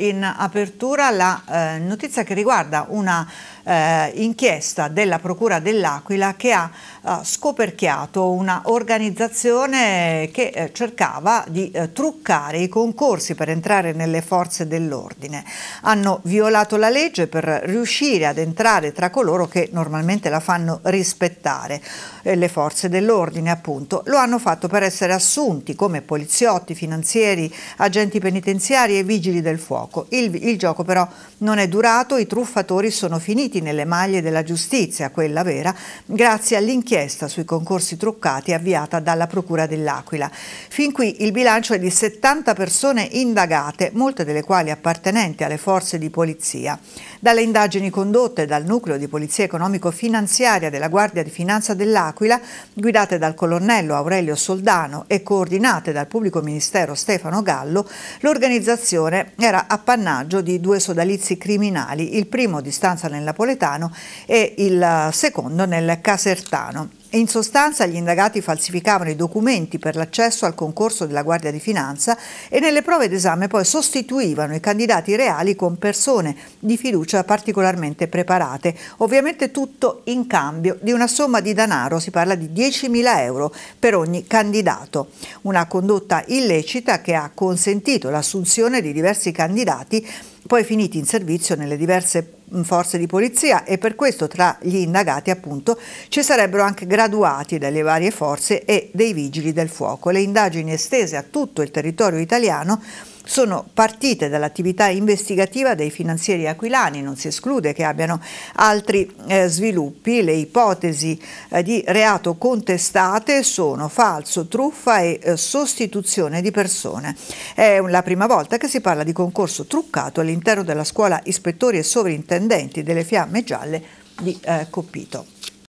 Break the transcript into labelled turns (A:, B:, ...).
A: in apertura la eh, notizia che riguarda una eh, inchiesta della Procura dell'Aquila che ha eh, scoperchiato una organizzazione che eh, cercava di eh, truccare i concorsi per entrare nelle forze dell'ordine. Hanno violato la legge per riuscire ad entrare tra coloro che normalmente la fanno rispettare, eh, le forze dell'ordine appunto. Lo hanno fatto per essere assunti come poliziotti, finanzieri, agenti penitenziari e vigili del fuoco. il, il gioco però non è durato, i truffatori sono finiti riusciti nelle maglie della giustizia, quella vera, grazie all'inchiesta sui concorsi truccati avviata dalla Procura dell'Aquila. Fin qui il bilancio è di 70 persone indagate, molte delle quali appartenenti alle forze di polizia. Dalle indagini condotte dal nucleo di polizia economico-finanziaria della Guardia di Finanza dell'Aquila, guidate dal colonnello Aurelio Soldano e coordinate dal pubblico ministero Stefano Gallo, l'organizzazione era appannaggio di due sodalizi criminali, il primo di stanza nella napoletano e il secondo nel casertano. In sostanza gli indagati falsificavano i documenti per l'accesso al concorso della Guardia di Finanza e nelle prove d'esame poi sostituivano i candidati reali con persone di fiducia particolarmente preparate, ovviamente tutto in cambio di una somma di denaro, si parla di 10.000 euro per ogni candidato, una condotta illecita che ha consentito l'assunzione di diversi candidati poi finiti in servizio nelle diverse forze di polizia e per questo tra gli indagati appunto ci sarebbero anche graduati dalle varie forze e dei vigili del fuoco. Le indagini estese a tutto il territorio italiano sono partite dall'attività investigativa dei finanzieri aquilani, non si esclude che abbiano altri eh, sviluppi, le ipotesi eh, di reato contestate sono falso, truffa e eh, sostituzione di persone. È la prima volta che si parla di concorso truccato all'interno della scuola ispettori e sovrintendenti delle fiamme gialle di eh, Coppito.